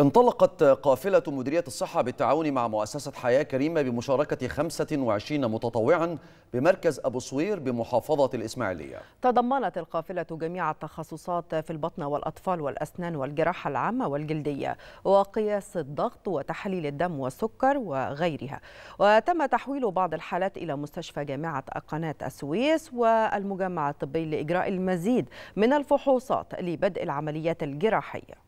انطلقت قافلة مديرية الصحة بالتعاون مع مؤسسة حياة كريمة بمشاركة 25 متطوعا بمركز أبو صوير بمحافظة الإسماعيلية تضمنت القافلة جميع التخصصات في البطن والأطفال والأسنان والجراحة العامة والجلدية وقياس الضغط وتحليل الدم والسكر وغيرها وتم تحويل بعض الحالات إلى مستشفى جامعة قناة السويس والمجمع الطبي لإجراء المزيد من الفحوصات لبدء العمليات الجراحية